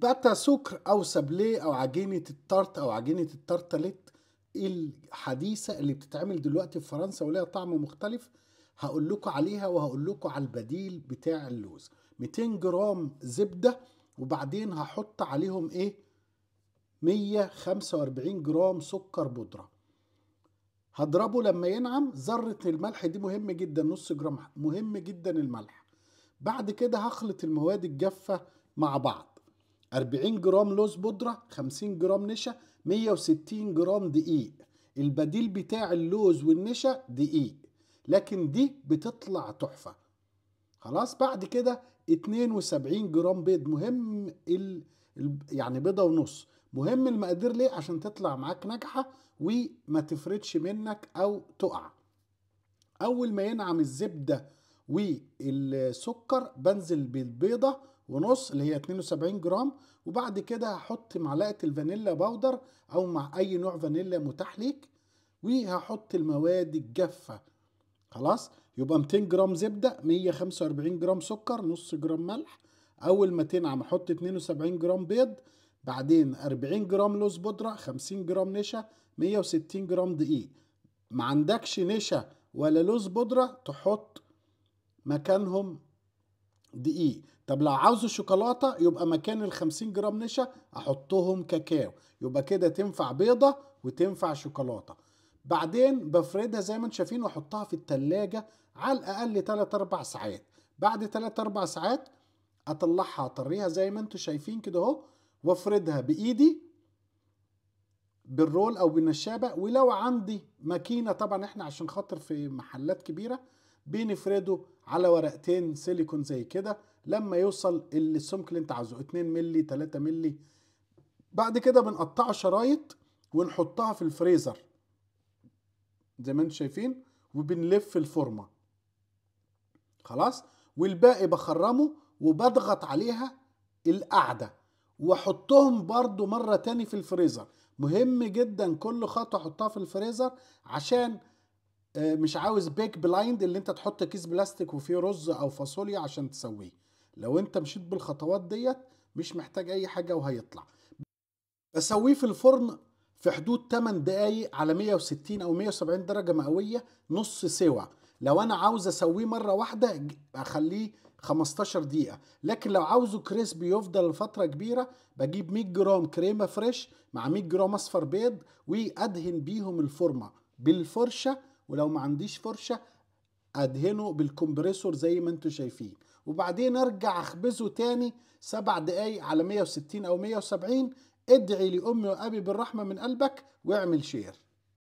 بقى سكر أو سابليه أو عجينة التارت أو عجينة التارتليت الحديثة اللي بتتعمل دلوقتي في فرنسا وليها طعم مختلف هقول لكم عليها وهقول لكم على البديل بتاع اللوز 200 جرام زبدة وبعدين هحط عليهم ايه 145 جرام سكر بودرة هضربه لما ينعم ذرة الملح دي مهم جدا نص جرام مهم جدا الملح بعد كده هخلط المواد الجافة مع بعض 40 جرام لوز بودرة 50 جرام نشا 160 جرام دقيق البديل بتاع اللوز والنشا دقيق لكن دي بتطلع تحفة خلاص بعد كده 72 جرام بيض مهم ال... يعني بيضة ونص مهم المقادير ليه عشان تطلع معاك ناجحة وما تفردش منك أو تقع أول ما ينعم الزبدة والسكر بنزل بالبيضة ونص اللي هي 72 جرام وبعد كده هحط معلقة الفانيلا باودر أو مع أي نوع فانيلا متاح ليك وهحط المواد الجافة خلاص يبقى 200 جرام زبدة 145 جرام سكر نص جرام ملح أول ما تنعم أحط 72 جرام بيض بعدين 40 جرام لوز بودرة 50 جرام نشا 160 جرام دقيق ما عندكش نشا ولا لوز بودرة تحط مكانهم دقيق طب لو عاوز الشوكولاته يبقى مكان ال 50 جرام نشا احطهم كاكاو يبقى كده تنفع بيضه وتنفع شوكولاته بعدين بفردها زي ما انتم شايفين واحطها في التلاجة على الاقل 3 أربع ساعات بعد 3 أربع ساعات اطلعها اطريها زي ما انتم شايفين كده اهو وافردها بايدي بالرول او بالنشابه ولو عندي ماكينه طبعا احنا عشان خاطر في محلات كبيره بنفرده على ورقتين سيليكون زي كده لما يوصل السمك اللي انت عاوزه 2 مللي 3 مللي بعد كده بنقطعه شرايط ونحطها في الفريزر زي ما انتم شايفين وبنلف الفورمه خلاص والباقي بخرمه وبضغط عليها القعده واحطهم برضو مره تاني في الفريزر مهم جدا كل خطوه احطها في الفريزر عشان آه، مش عاوز بيك بلايند اللي انت تحط كيس بلاستيك وفيه رز او فاصوليا عشان تسويه لو انت مشيت بالخطوات ديت مش محتاج اي حاجه وهيطلع بسويه في الفرن في حدود 8 دقايق على 160 او 170 درجه مئويه نص سوا لو انا عاوز اسويه مره واحده اخليه 15 دقيقه لكن لو عاوزه كريسبي يفضل لفتره كبيره بجيب 100 جرام كريمه فريش مع 100 جرام اصفر بيض وادهن بيهم الفورمه بالفرشه ولو ما عنديش فرشه ادهنه بالكمبريسور زي ما انتم شايفين وبعدين ارجع اخبزه تاني سبع دقايق على 160 او 170 ادعي لامي وابي بالرحمه من قلبك واعمل شير